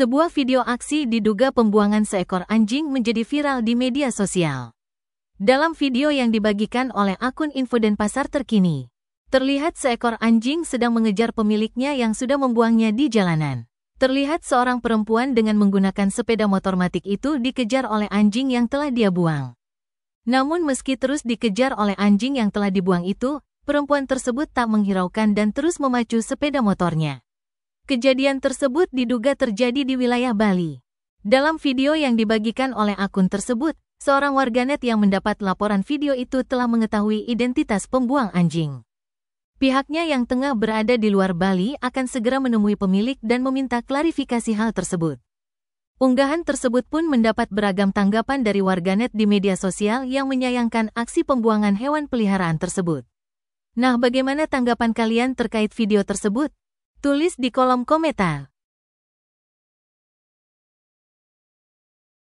Sebuah video aksi diduga pembuangan seekor anjing menjadi viral di media sosial. Dalam video yang dibagikan oleh akun info Pasar terkini, terlihat seekor anjing sedang mengejar pemiliknya yang sudah membuangnya di jalanan. Terlihat seorang perempuan dengan menggunakan sepeda motor matik itu dikejar oleh anjing yang telah dia buang. Namun meski terus dikejar oleh anjing yang telah dibuang itu, perempuan tersebut tak menghiraukan dan terus memacu sepeda motornya. Kejadian tersebut diduga terjadi di wilayah Bali. Dalam video yang dibagikan oleh akun tersebut, seorang warganet yang mendapat laporan video itu telah mengetahui identitas pembuang anjing. Pihaknya yang tengah berada di luar Bali akan segera menemui pemilik dan meminta klarifikasi hal tersebut. Unggahan tersebut pun mendapat beragam tanggapan dari warganet di media sosial yang menyayangkan aksi pembuangan hewan peliharaan tersebut. Nah, bagaimana tanggapan kalian terkait video tersebut? Tulis di kolom komentar.